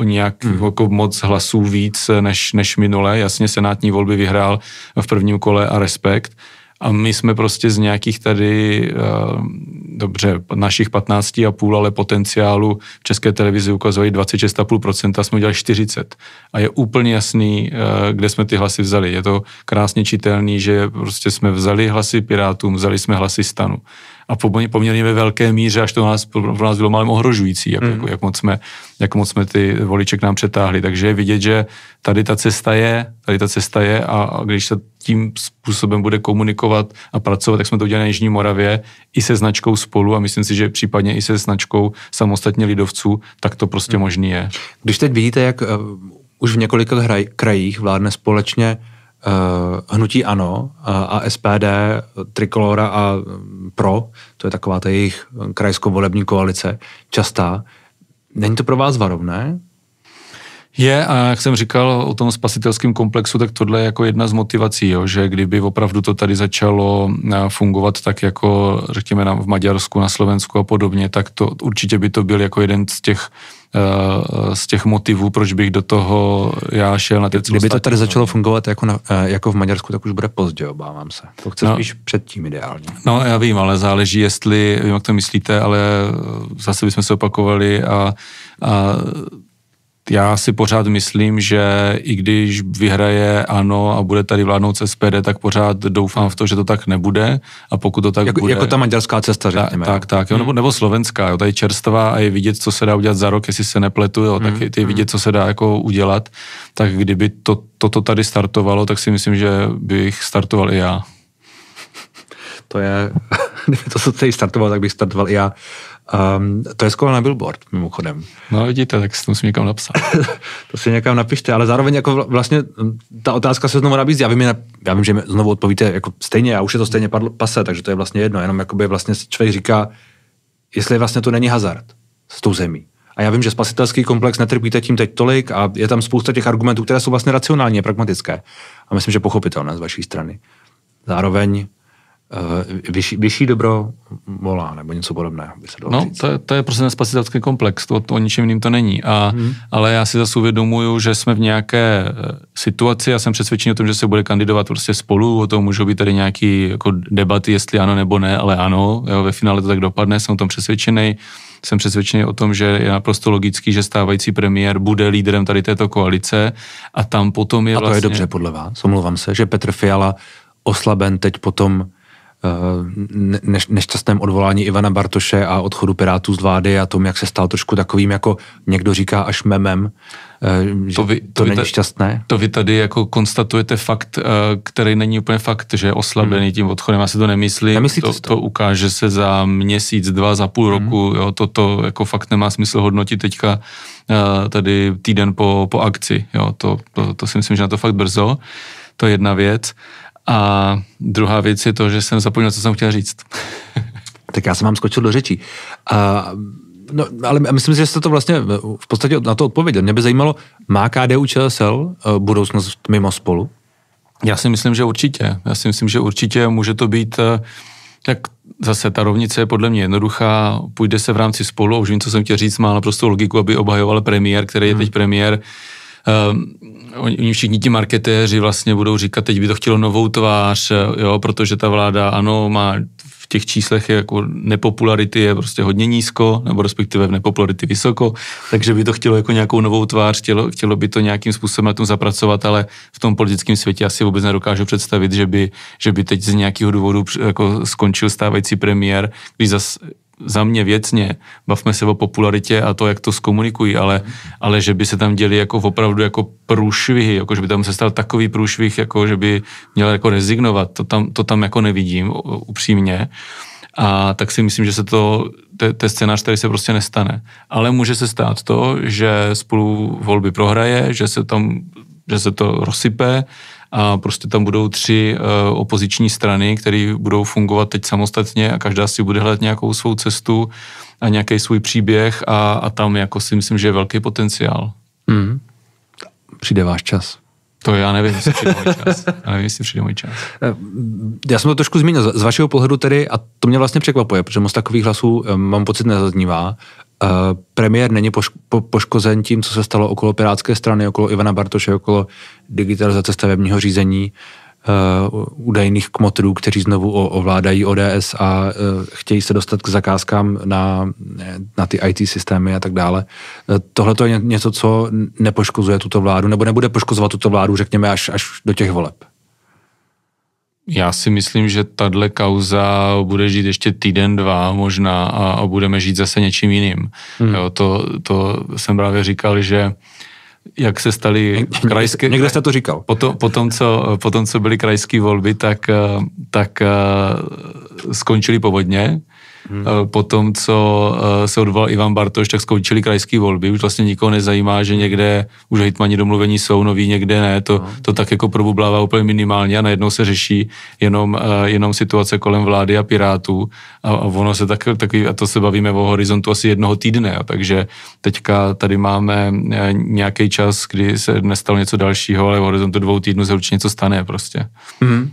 nějak hmm. jako moc hlasů víc eh, než, než minule. Jasně senátní volby vyhrál v prvním kole a respekt, a my jsme prostě z nějakých tady, eh, dobře, našich 15,5, ale potenciálu v české televizi ukazují 26,5%, jsme udělali 40. A je úplně jasný, eh, kde jsme ty hlasy vzali. Je to krásně čitelný, že prostě jsme vzali hlasy Pirátům, vzali jsme hlasy Stanu a poměrně ve velké míře, až to nás, pro nás bylo malém ohrožující, jak, mm. jako, jak, moc jsme, jak moc jsme ty voliček nám přetáhli. Takže je vidět, že tady ta cesta je, tady ta cesta je a, a když se tím způsobem bude komunikovat a pracovat, tak jsme to udělali na Jižní Moravě i se značkou spolu a myslím si, že případně i se značkou samostatně lidovců, tak to prostě mm. možný je. Když teď vidíte, jak uh, už v několika kraj, krajích vládne společně uh, Eh, hnutí ANO eh, a SPD, Trikolora a mm, PRO, to je taková ta jejich krajskou volební koalice, častá. Není to pro vás varovné? Je a jak jsem říkal o tom spasitelském komplexu, tak tohle je jako jedna z motivací, jo, že kdyby opravdu to tady začalo eh, fungovat tak jako řekněme na, v Maďarsku, na Slovensku a podobně, tak to určitě by to byl jako jeden z těch Eh, z těch motivů, proč bych do toho já šel na ty Kdyby to tady začalo fungovat jako, na, eh, jako v Maďarsku, tak už bude pozdě, obávám se. To chce no, spíš předtím ideálně. No já vím, ale záleží, jestli, vím, jak to myslíte, ale eh, zase bychom se opakovali a, a já si pořád myslím, že i když vyhraje ANO a bude tady vládnout SPD, tak pořád doufám v to, že to tak nebude a pokud to tak jako, bude... Jako ta maďarská cesta, řekněme. Ta, tak, tak, jo, nebo, hmm. nebo slovenská, jo, tady čerstvá a je vidět, co se dá udělat za rok, jestli se nepletu, jo, tak hmm, je, je hmm. vidět, co se dá jako udělat, tak kdyby to, toto tady startovalo, tak si myslím, že bych startoval i já. to je, *laughs* kdyby to se tady startovalo, tak bych startoval i já. Um, to je skvělé na billboard, mimochodem. No vidíte, tak si to musím někam napsat. *laughs* to si někam napište, ale zároveň jako vlastně hm, ta otázka se znovu nabízí. Já vím, já vím že mi znovu odpovíte jako stejně, a už je to stejně padlo, pase, takže to je vlastně jedno. Jenom jakoby vlastně člověk říká, jestli vlastně to není hazard s tou zemí. A já vím, že spasitelský komplex netrpíte tím teď tolik a je tam spousta těch argumentů, které jsou vlastně racionální a pragmatické. A myslím, že pochopitelné z vaší strany. Zároveň Eh, vyšší, vyšší dobro volá, nebo něco podobného. By se no, říct. to, je, to je prostě nespasitelský komplex, to, to o ničem jiným to není. A, hmm. Ale já si zase uvědomuju, že jsme v nějaké eh, situaci, já jsem přesvědčený o tom, že se bude kandidovat prostě spolu, o tom můžou být tady nějaké jako debaty, jestli ano nebo ne, ale ano, jo, ve finále to tak dopadne, jsem o tom přesvědčený. Jsem přesvědčený o tom, že je naprosto logický, že stávající premiér bude lídrem tady této koalice a tam potom je A to vlastně... je dobře podle vás, omlouvám se, že Petr Fiala oslaben teď potom Eh, než, nešťastném odvolání Ivana Bartoše a odchodu Pirátů z vlády a tom, jak se stal trošku takovým, jako někdo říká až memem, eh, že to, vy, to, to vy není šťastné. To vy tady jako konstatujete fakt, eh, který není úplně fakt, že je oslabený hmm. tím odchodem, já si to nemyslím. Nemyslíte to, to? to ukáže se za měsíc, dva, za půl hmm. roku, hmm. jo, to, to jako fakt nemá smysl hodnotit teďka tady týden po, po akci, jo, to, to, to si myslím, že na to fakt brzo, to je jedna věc. A druhá věc je to, že jsem zapomněl, co jsem chtěl říct. *laughs* tak já jsem vám skočil do řečí. A, no, ale myslím si, že jste to vlastně v podstatě na to odpověděl. Mě by zajímalo, má KDU ČSL eh, budoucnost mimo spolu? Já si myslím, že určitě. Já si myslím, že určitě může to být, tak eh, zase ta rovnice je podle mě jednoduchá, půjde se v rámci spolu, už vím, co jsem chtěl říct, má naprosto logiku, aby obhajoval premiér, který je teď hmm. premiér, Ehm, oni všichni ti marketéři vlastně budou říkat, teď by to chtělo novou tvář, eh, jo, protože ta vláda, ano, má v těch číslech jako nepopularity je prostě hodně nízko, nebo respektive v nepopularity vysoko, takže by to chtělo jako nějakou novou tvář, chtělo, chtělo by to nějakým způsobem na tom zapracovat, ale v tom politickém světě asi vůbec nedokážu představit, že by, že by teď z nějakého důvodu jako skončil stávající premiér, když zase za mě věcně, bavme se o popularitě a to, jak to zkomunikují, ale, ale že by se tam děli jako opravdu jako průšvihy, jako že by tam se stal takový průšvih, jako že by měl jako rezignovat, to tam, to tam jako nevidím upřímně. A tak si myslím, že se to, to je scénář, který se prostě nestane. Ale může se stát to, že spolu volby prohraje, že se tam že se to rozsype a prostě tam budou tři uh, opoziční strany, které budou fungovat teď samostatně a každá si bude hledat nějakou svou cestu a nějaký svůj příběh a, a tam jako si myslím, že je velký potenciál. Hmm. Přijde váš čas. To já nevím, jestli přijde můj čas. Já nevím, jestli přijde můj čas. Eh, já jsem to trošku zmínil. Z vašeho pohledu tedy, a to mě vlastně překvapuje, protože moc takových hlasů eh, mám pocit nezaznívá, Eh, premiér není poškozen tím, co se stalo okolo Pirátské strany, okolo Ivana Bartoše, okolo digitalizace stavebního řízení eh, údajných kmotrů, kteří znovu ovládají ODS a eh, chtějí se dostat k zakázkám na, na ty IT systémy a tak dále. Tohle to je něco, co nepoškozuje tuto vládu, nebo nebude poškozovat tuto vládu, řekněme, až, až do těch voleb já si myslím, že tahle kauza bude žít ještě týden, dva možná a, a budeme žít zase něčím jiným. Hmm. Jo, to, to jsem právě říkal, že jak se staly krajské... Někde jste to říkal. Potom, potom, co, potom co byly krajské volby, tak, eh, tak eh, skončily povodně Hmm. Eh, po tom, co eh, se odvolal Ivan Bartoš, tak skončili krajské volby. Už vlastně nikoho nezajímá, že někde už hejtmani domluvení jsou, noví někde ne. To, no. to tak jako probublává úplně minimálně a najednou se řeší jenom, eh, jenom situace kolem vlády a pirátů. A, a ono se tak, taky, a to se bavíme o horizontu asi jednoho týdne. Takže teďka tady máme nějaký čas, kdy se nestalo něco dalšího, ale v horizontu dvou týdnů se určitě něco stane prostě. Hmm.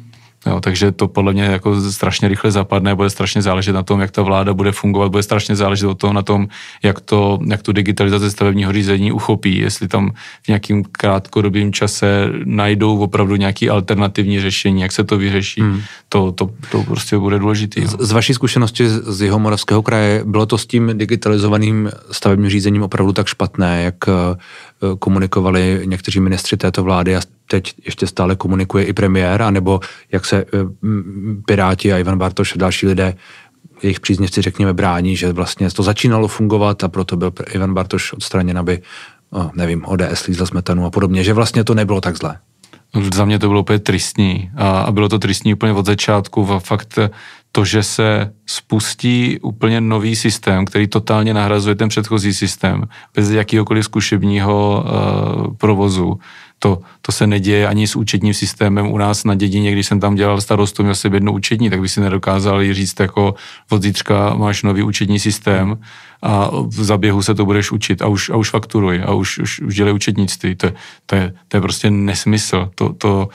Jo, takže to podle mě jako strašně rychle zapadne, bude strašně záležet na tom, jak ta vláda bude fungovat, bude strašně záležet o tom, na tom, jak, to, jak tu digitalizaci stavebního řízení uchopí, jestli tam v nějakým krátkodobým čase najdou opravdu nějaké alternativní řešení, jak se to vyřeší, hmm. to, to, to prostě bude důležité. No. Z, z vaší zkušenosti z jeho moravského kraje, bylo to s tím digitalizovaným stavebním řízením opravdu tak špatné, jak eh, komunikovali někteří ministři této vlády a teď ještě stále komunikuje i premiér, anebo jak se eh, Piráti a Ivan Bartoš a další lidé jejich příznivci, řekněme, brání, že vlastně to začínalo fungovat a proto byl Ivan Bartoš odstraněn, aby, no, nevím, ODS lízla smetanu a podobně, že vlastně to nebylo tak zlé. No, za mě to bylo úplně tristní a, a bylo to tristní úplně od začátku a fakt to, že se spustí úplně nový systém, který totálně nahrazuje ten předchozí systém, bez jakýhokoliv zkušebního uh, provozu. To, to se neděje ani s účetním systémem u nás na dědině, když jsem tam dělal starostu, měl jsem jednu účetní, tak by si nedokázali říct jako od zítřka máš nový účetní systém a v zaběhu se to budeš učit a už, a už fakturuj a už, už, už dělej účetnictví. To, to, je, to je prostě nesmysl. To, to,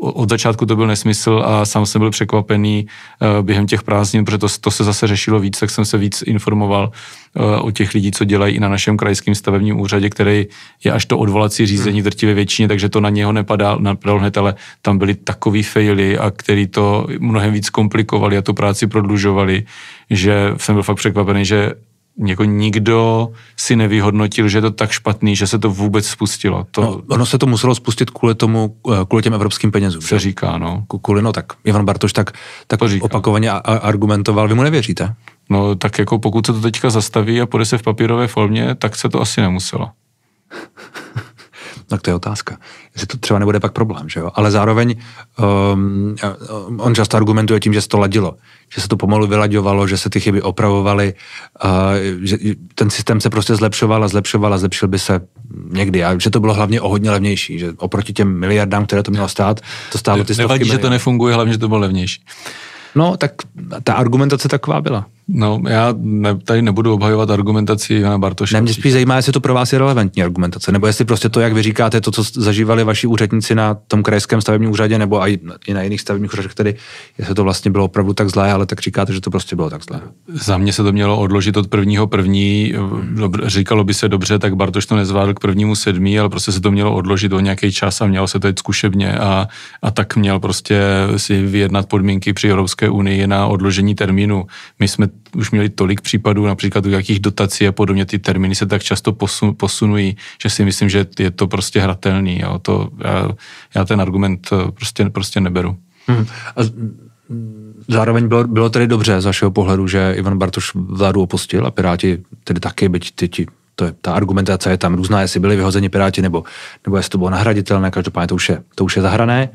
od začátku to byl nesmysl a sám jsem byl překvapený eh, během těch prázdnin, protože to to se zase řešilo víc, tak jsem se víc informoval eh, o těch lidí, co dělají i na našem krajském stavebním úřadě, který je až to odvolací řízení hmm. drtivě většině, takže to na něho nepadá, Na hned, ale tam byly takový faily, a který to mnohem víc komplikovali a tu práci prodlužovali, že jsem byl fakt překvapený, že jako nikdo si nevyhodnotil, že je to tak špatný, že se to vůbec spustilo. To... No, ono se to muselo spustit kvůli tomu, eh, kvůli těm evropským penězům. Se že? říká, no. Kvůli, no tak, Ivan Bartoš tak, tak opakovaně a, a argumentoval, vy mu nevěříte? No tak jako pokud se to teďka zastaví a půjde se v papírové formě, tak se to asi nemuselo. *laughs* Tak to je otázka. Jestli to třeba nebude pak problém, že jo? Ale zároveň um, on často argumentuje tím, že se to ladilo, že se to pomalu vylaďovalo, že se ty chyby opravovaly, uh, že ten systém se prostě zlepšoval a zlepšoval a zlepšil by se někdy. A že to bylo hlavně o hodně levnější, že oproti těm miliardám, které to mělo stát, to stálo ty stovky Nevadí, že to nefunguje, hlavně, že to bylo levnější. No, tak ta argumentace taková byla. No, já ne, tady nebudu obhajovat argumentaci Jana Bartoše. mě spíš zajímá, jestli to pro vás je relevantní argumentace, nebo jestli prostě to, jak vy říkáte, to, co zažívali vaši úředníci na tom krajském stavebním úřadě, nebo i na jiných stavebních úřadech, tedy, jestli to vlastně bylo opravdu tak zlé, ale tak říkáte, že to prostě bylo tak zlé. Za mě se to mělo odložit od prvního první, Hmm. říkalo by se dobře, tak Bartoš to nezvládl k prvnímu sedmí, ale prostě se to mělo odložit o nějaký čas a mělo se to jít zkušebně a, a tak měl prostě si vyjednat podmínky při Evropské unii na odložení termínu. My jsme už měli tolik případů, například u jakých dotací a podobně, ty termíny se tak často posun, posunují, že si myslím, že je to prostě hratelný. Jo. To, já, já ten argument eh, prostě, prostě neberu. Hmm. A zároveň bylo, bylo tedy dobře z vašeho pohledu, že Ivan Bartoš vládu opustil a Piráti tedy taky, byť ty, ty to je, ta argumentace je tam různá, jestli byli vyhozeni Piráti nebo, nebo jestli to bylo nahraditelné, každopádně to už je, to už je zahrané.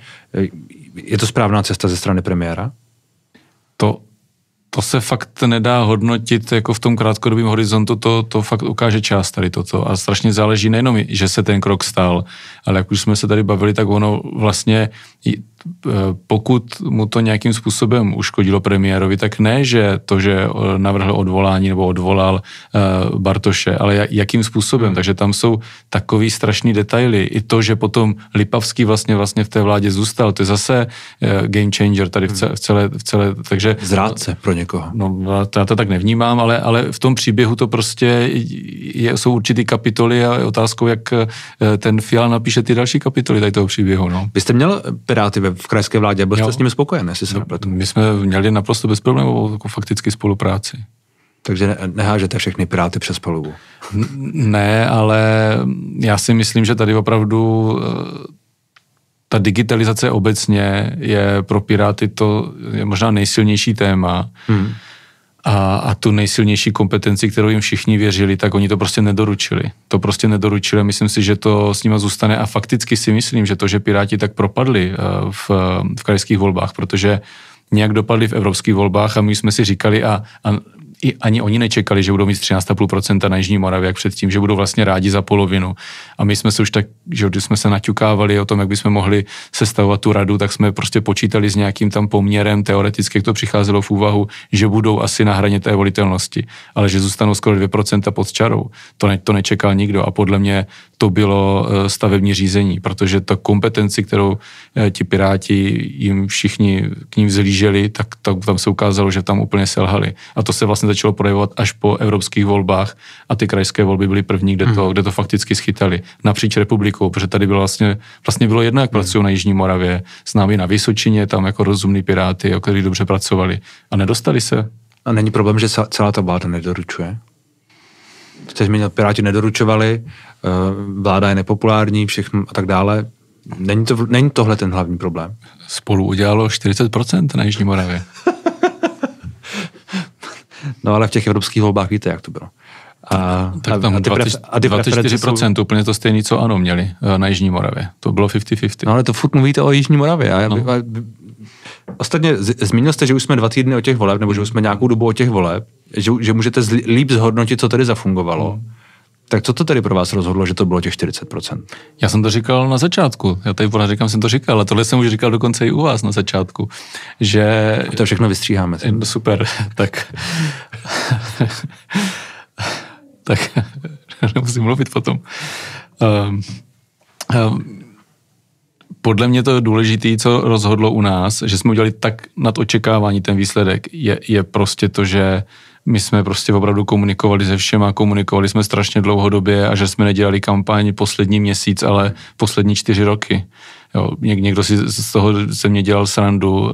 Je to správná cesta ze strany premiéra? To to se fakt nedá hodnotit jako v tom krátkodobém horizontu, to, to fakt ukáže čas tady toto. A strašně záleží nejenom, že se ten krok stal, ale jak už jsme se tady bavili, tak ono vlastně pokud mu to nějakým způsobem uškodilo premiérovi, tak ne, že to, že navrhl odvolání nebo odvolal eh, Bartoše, ale jakým způsobem. Hmm. Takže tam jsou takový strašný detaily. I to, že potom Lipavský vlastně vlastně v té vládě zůstal, to je zase eh, game changer tady v celé, v celé takže... Zrádce pro někoho. No, no já to tak nevnímám, ale, ale v tom příběhu to prostě je, jsou určitý kapitoly a je otázkou, jak eh, ten Fial napíše ty další kapitoly tady toho příběhu. No. Vy jste měl Piráty ve v krajské vládě. Byl jste s nimi spokojen, jestli se no, My jsme měli naprosto bezproblémovou jako fakticky spolupráci. Takže nehážete všechny piráty přes palubu. Ne, ale já si myslím, že tady opravdu eh, ta digitalizace obecně je pro Piráty to je možná nejsilnější téma. Hmm a, a tu nejsilnější kompetenci, kterou jim všichni věřili, tak oni to prostě nedoručili. To prostě nedoručili myslím si, že to s nima zůstane a fakticky si myslím, že to, že Piráti tak propadli eh, v, v krajských volbách, protože nějak dopadli v evropských volbách a my jsme si říkali a, a i ani oni nečekali, že budou mít 13,5% na Jižní Moravě, jak předtím, že budou vlastně rádi za polovinu. A my jsme se už tak, že když jsme se naťukávali o tom, jak bychom mohli sestavovat tu radu, tak jsme prostě počítali s nějakým tam poměrem, teoreticky, jak to přicházelo v úvahu, že budou asi na hraně té volitelnosti, ale že zůstanou skoro 2% pod čarou. To, ne, to nečekal nikdo a podle mě to bylo eh, stavební řízení, protože ta kompetenci, kterou eh, ti piráti jim všichni k ním vzlíželi, tak, tak tam se ukázalo, že tam úplně selhali. A to se vlastně začalo projevovat až po evropských volbách a ty krajské volby byly první, kde to, mhm. kde to fakticky schytali napříč republikou, protože tady bylo vlastně, vlastně bylo jedno, jak mhm. pracují na Jižní Moravě, s námi na Vysočině, tam jako rozumní piráty, o kteří dobře pracovali a nedostali se. A není problém, že celá ta vláda nedoručuje? Jste zmínil, Piráti nedoručovali, Eh, vláda je nepopulární, všechno a tak dále. Není, to, není tohle ten hlavní problém? Spolu udělalo 40% na Jižní Moravě. *laughs* no ale v těch evropských volbách víte, jak to bylo. A, tak tam a ty 20, a ty 24% jsou... úplně to stejné, co ano měli eh, na Jižní Moravě. To bylo 50-50. No ale to furt mluvíte o Jižní Moravě. A no. by, ostatně z, zmínil jste, že už jsme dva týdny o těch voleb, nebo že už jsme nějakou dobu o těch voleb, že, že můžete zli, líp zhodnotit, co tady zafungovalo. Mm. Tak co to tedy pro vás rozhodlo, že to bylo těch 40%? Já jsem to říkal na začátku. Já tady pořád říkám, jsem to říkal, ale tohle jsem už říkal dokonce i u vás na začátku, že... A to všechno vystříháme. Tím. Super, *laughs* tak... *laughs* tak *laughs* nemusím mluvit potom. Um, um, podle mě to je důležité, co rozhodlo u nás, že jsme udělali tak nad očekávání ten výsledek, je, je prostě to, že uh, my jsme prostě opravdu komunikovali se všema, komunikovali jsme strašně dlouhodobě a že jsme nedělali kampaň poslední měsíc, ale poslední čtyři roky. Jo, něk, někdo si z toho se mě dělal srandu, uh,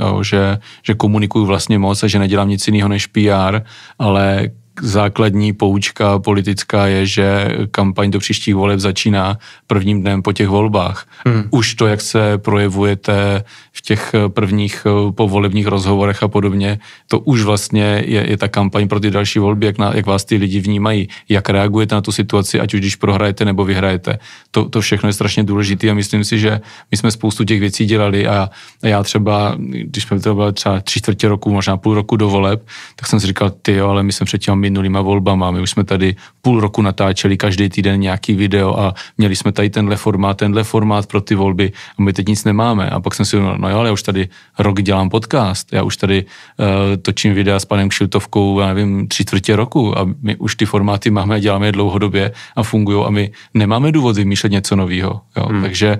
jo, že, že komunikuju vlastně moc a že nedělám nic jiného než PR, ale základní poučka politická je, že kampaň do příštích voleb začíná prvním dnem po těch volbách. Hmm. Už to, jak se projevujete v těch eh, prvních eh, povolebních rozhovorech a podobně, to už vlastně je, je ta kampaň pro ty další volby, jak, na, jak vás ty lidi vnímají, jak reagujete na tu situaci, ať už když prohrajete nebo vyhrajete. To, to všechno je strašně důležité a myslím si, že my jsme spoustu těch věcí dělali a, a já třeba, když jsme to bylo třeba tři čtvrtě roku, možná půl roku do voleb, tak jsem si říkal, ty jo, ale my jsme předtím minulýma volbama. My už jsme tady půl roku natáčeli každý týden nějaký video a měli jsme tady tenhle formát, tenhle formát pro ty volby a my teď nic nemáme. A pak jsem si říkal, no jo, ale já už tady rok dělám podcast, já už tady uh, točím videa s panem Kšiltovkou, já nevím, tři čtvrtě roku a my už ty formáty máme a děláme je dlouhodobě a fungují a my nemáme důvod vymýšlet něco nového. Hmm. Takže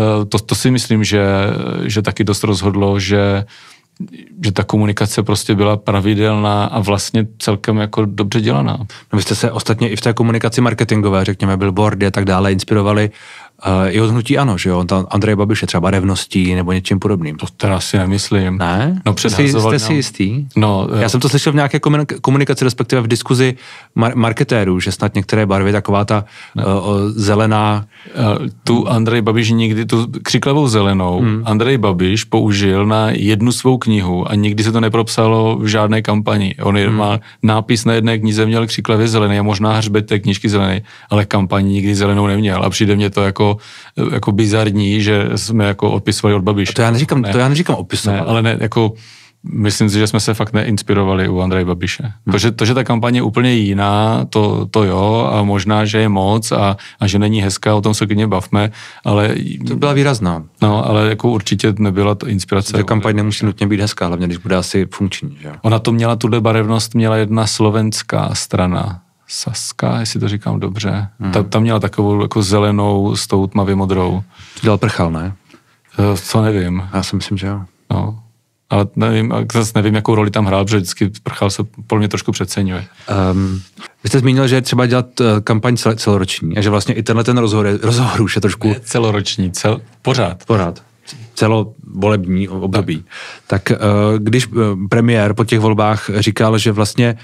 uh, to, to si myslím, že, že taky dost rozhodlo, že že ta komunikace prostě byla pravidelná a vlastně celkem jako dobře dělaná. No vy jste se ostatně i v té komunikaci marketingové, řekněme billboardy a tak dále, inspirovali i od hnutí ano, že jo? Tam Andrej Babiš je třeba revností nebo něčím podobným. To teda si nemyslím. Ne? No, jste, jste si jistý? No, jo. Eh, Já jsem to slyšel v nějaké komunikaci, respektive v diskuzi mar- marketérů, že snad některé barvy, taková ta uh, zelená... Uh, tu Andrej Babiš nikdy, tu křiklavou zelenou, hmm. Andrej Babiš použil na jednu svou knihu a nikdy se to nepropsalo v žádné kampani. On hmm. má nápis na jedné knize, měl křiklavě zelený a možná hřbet té knižky zelený, ale kampaní nikdy zelenou neměl a přijde mě to jako jako, eh, jako bizarní, že jsme jako odpisovali od Babiše. To já neříkám, ne, to já neříkám opisovat. Ne, ale ne, jako myslím si, že jsme se fakt neinspirovali u Andreje Babiše. Hmm. To, že, to, že ta kampaně je úplně jiná, to, to jo, a možná, že je moc a, a že není hezká, o tom se klidně bavme, ale... To byla výrazná. No, ale jako určitě nebyla to inspirace. Ta kampaň nemusí nutně být hezká, hlavně když bude asi funkční, že? Ona to měla, tuhle barevnost měla jedna slovenská strana, Saska, jestli to říkám dobře. Hmm. Ta, ta měla takovou jako zelenou s tou tmavě modrou. Dělal prchal, ne? Eh, co nevím. Já si myslím, že jo. No. Ale nevím, zase nevím, jakou roli tam hrál, protože vždycky prchal se podle mě trošku přeceňuje. Um, vy jste zmínil, že je třeba dělat eh, kampaň celoroční a že vlastně i tenhle ten rozhovor, rozhovor už je trošku... Ne celoroční, cel, pořád. Pořád celovolební období. Tak, tak eh, když eh, premiér po těch volbách říkal, že vlastně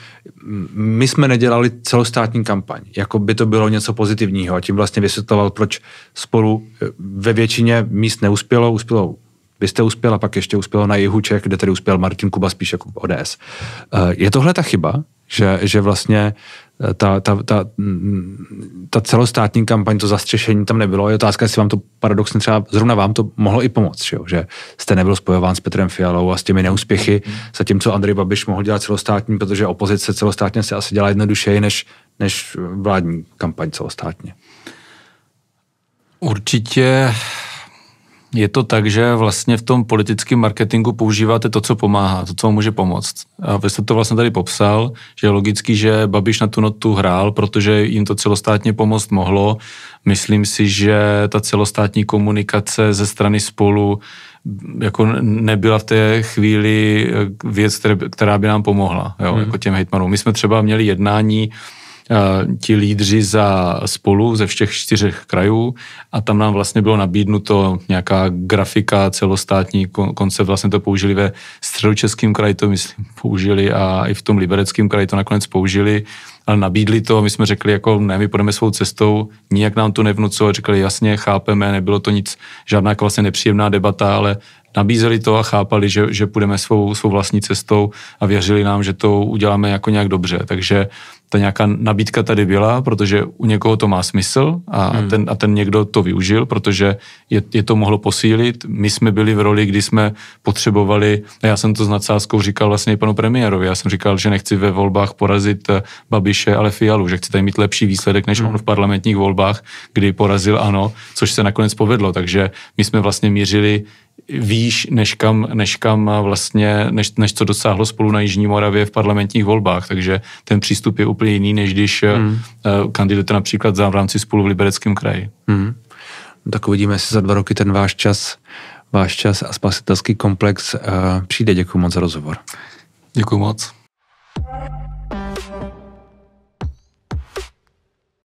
mm, my jsme nedělali celostátní kampaň, jako by to bylo něco pozitivního a tím vlastně vysvětloval, proč spolu eh, ve většině míst neuspělo, uspělo vy jste uspěl a pak ještě uspělo na jihu Čech, kde tedy uspěl Martin Kuba spíš jako ODS. Je tohle ta chyba? že, že vlastně eh, ta, ta, ta, mm, ta celostátní kampaň, to zastřešení tam nebylo. Je otázka, jestli vám to paradoxně třeba zrovna vám to mohlo i pomoct, že, jo? že jste nebyl spojován s Petrem Fialou a s těmi neúspěchy, tím, zatímco Andrej Babiš mohl dělat celostátní, protože opozice celostátně se asi dělá jednodušeji než, než vládní kampaň celostátně. Určitě je to tak, že vlastně v tom politickém marketingu používáte to, co pomáhá, to, co vám může pomoct. A vy jste to vlastně tady popsal, že je logický, že Babiš na tu notu hrál, protože jim to celostátně pomoct mohlo. Myslím si, že ta celostátní komunikace ze strany spolu jako nebyla v té chvíli eh, věc, která by nám pomohla, jo, hmm. jako těm hejtmanům. My jsme třeba měli jednání, ti lídři za spolu ze všech čtyřech krajů a tam nám vlastně bylo nabídnuto nějaká grafika celostátní, koncept vlastně to použili ve středočeském kraji, to myslím použili a i v tom libereckém kraji to nakonec použili, ale nabídli to, my jsme řekli jako ne, my půjdeme svou cestou, nijak nám to nevnucovali, řekli jasně, chápeme, nebylo to nic, žádná jako vlastně nepříjemná debata, ale nabízeli to a chápali, že, že půjdeme svou, svou vlastní cestou a věřili nám, že to uděláme jako nějak dobře. Takže ta nějaká nabídka tady byla, protože u někoho to má smysl a, hmm. ten, a ten někdo to využil, protože je, je to mohlo posílit. My jsme byli v roli, kdy jsme potřebovali, a já jsem to s nadsázkou říkal vlastně panu premiérovi, já jsem říkal, že nechci ve volbách porazit eh, Babiše, ale Fialu, že chci tady mít lepší výsledek než hmm. on v parlamentních volbách, kdy porazil ano, což se nakonec povedlo. Takže my jsme vlastně mířili výš, než kam, než kam vlastně, než, než co dosáhlo spolu na Jižní Moravě v parlamentních volbách. Takže ten přístup je úplně jiný, než když eh, hmm. Eh, kandidujete například za v rámci spolu v Libereckém kraji. Hmm. Tak uvidíme, jestli za dva roky ten váš čas, váš čas a spasitelský komplex uh, přijde. Děkuji moc za rozhovor. Děkuji moc.